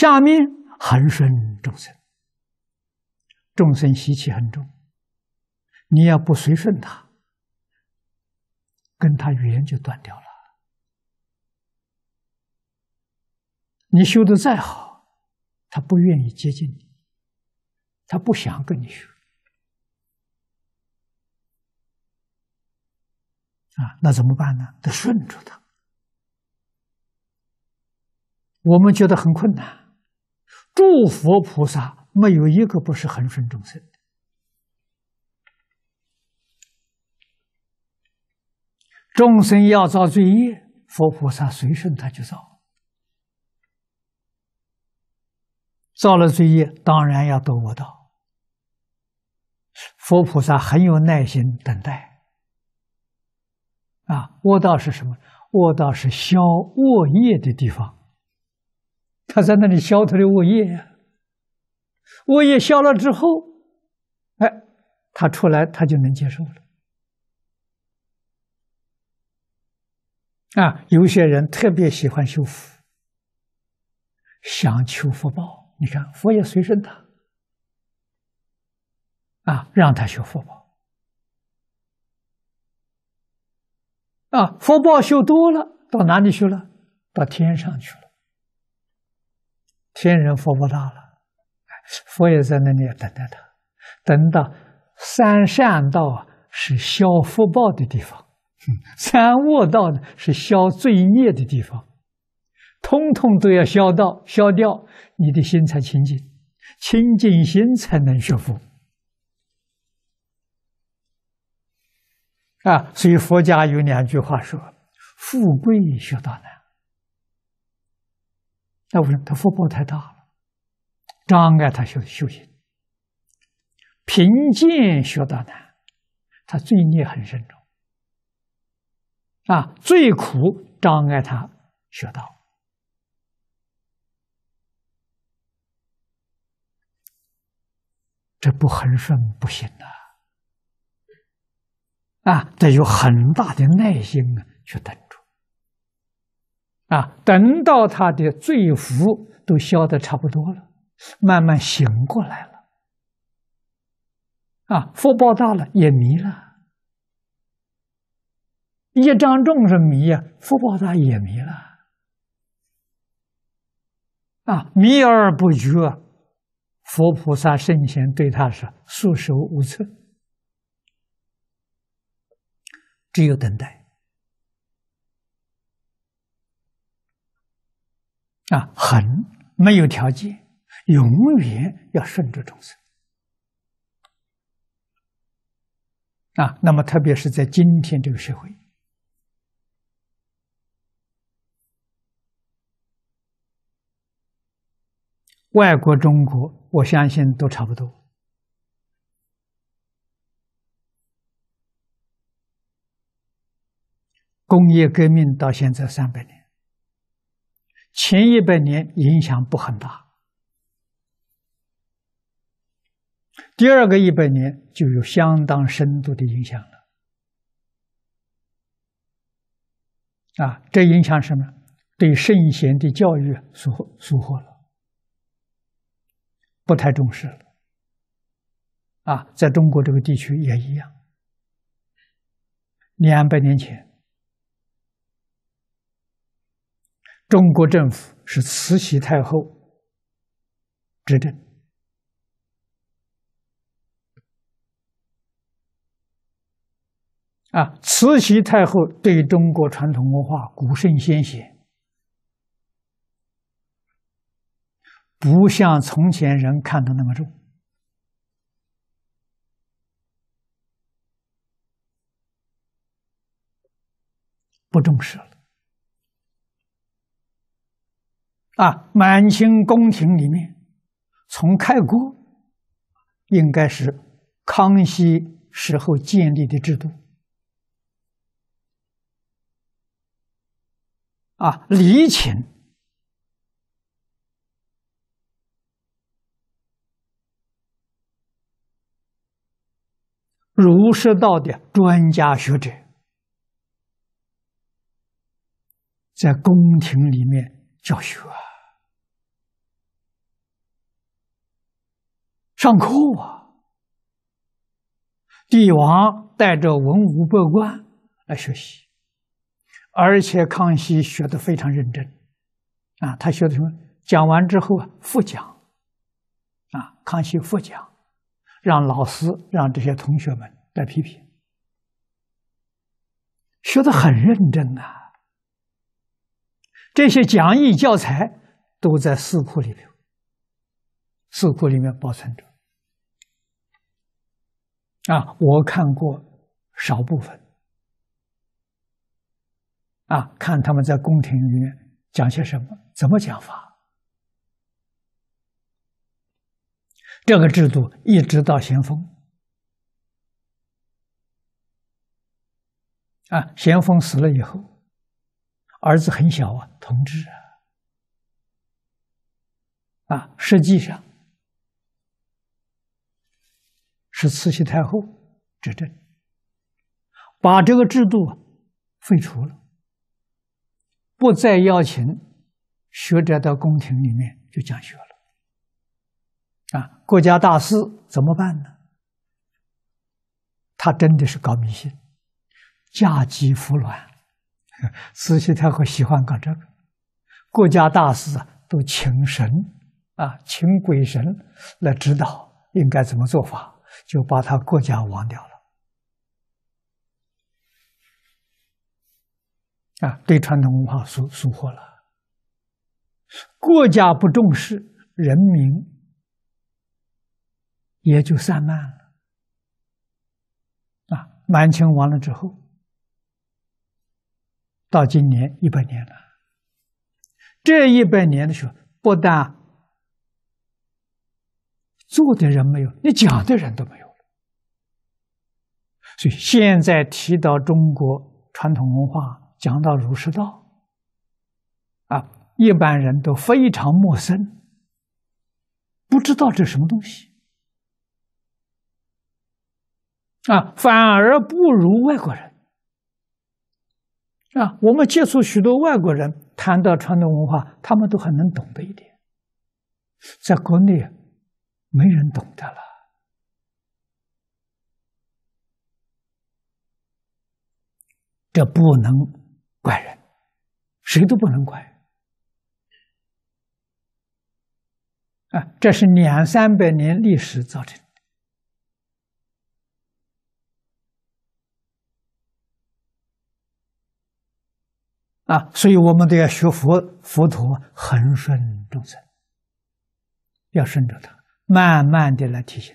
下面横顺众生，众生习气很重，你要不随顺他，跟他缘就断掉了。你修的再好，他不愿意接近你，他不想跟你学啊，那怎么办呢？得顺着他。我们觉得很困难。诸佛菩萨没有一个不是恒顺众生的。众生要造罪业，佛菩萨随顺他就造。造了罪业，当然要得我道。佛菩萨很有耐心等待。啊，悟道是什么？悟道是消恶业的地方。他在那里消他的恶业呀，恶业消了之后，哎，他出来他就能接受了。啊，有些人特别喜欢修福，想求福报，你看佛也随身他，啊，让他修福报，啊，福报修多了，到哪里去了？到天上去了。仙人佛不到了，佛也在那里等待他。等到三善道是消福报的地方，三恶道呢是消罪孽的地方，通通都要消到消掉，你的心才清净，清净心才能学佛。啊，所以佛家有两句话说：“富贵学到难。”那什么？他福报太大了，障碍他修修行，贫贱学道难，他罪孽很深重，啊，最苦障碍他学道，这不恒顺不行的，啊，得有很大的耐心啊，去等。啊，等到他的罪福都消的差不多了，慢慢醒过来了，啊，福报大了也迷了，业障重是迷啊，福报大也迷了，啊，迷而不觉，佛菩萨圣贤对他是束手无策，只有等待。啊，恒没有条件，永远要顺着众生。啊，那么特别是在今天这个社会，外国、中国，我相信都差不多。工业革命到现在三百年。前一百年影响不很大，第二个一百年就有相当深度的影响了。啊，这影响什么？对圣贤的教育疏疏忽了，不太重视了。啊，在中国这个地区也一样，两百年前。中国政府是慈禧太后执政啊！慈禧太后对中国传统文化古圣先贤，不像从前人看的那么重，不重视了。啊，满清宫廷里面，从开国，应该是康熙时候建立的制度。啊，礼请儒释道的专家学者在宫廷里面。教学，上课啊！帝王带着文武百官来学习，而且康熙学的非常认真啊！他学的什么？讲完之后复讲啊！康熙复讲，让老师让这些同学们来批评，学的很认真呐。这些讲义教材都在寺库里面，寺库里面保存着。啊，我看过少部分，啊，看他们在宫廷里面讲些什么，怎么讲法。这个制度一直到咸丰，啊，咸丰死了以后。儿子很小啊，同志啊，啊，实际上是慈禧太后执政，把这个制度废除了，不再邀请学者到宫廷里面去讲学了，啊，国家大事怎么办呢？他真的是搞迷信，嫁鸡孵卵。慈禧太后喜欢搞这个，国家大事啊都请神啊请鬼神来指导应该怎么做法，就把他国家亡掉了。啊，对传统文化疏疏忽了，国家不重视，人民也就散漫了。啊，满清完了之后。到今年一百年了，这一百年的时候，不但做的人没有，你讲的人都没有了。所以现在提到中国传统文化，讲到儒释道，啊，一般人都非常陌生，不知道这什么东西，啊，反而不如外国人。啊，我们接触许多外国人谈到传统文化，他们都很能懂得一点。在国内，没人懂得了，这不能怪人，谁都不能怪。啊，这是两三百年历史造成。的。啊，所以我们都要学佛，佛陀恒顺众生，要顺着他，慢慢的来提醒。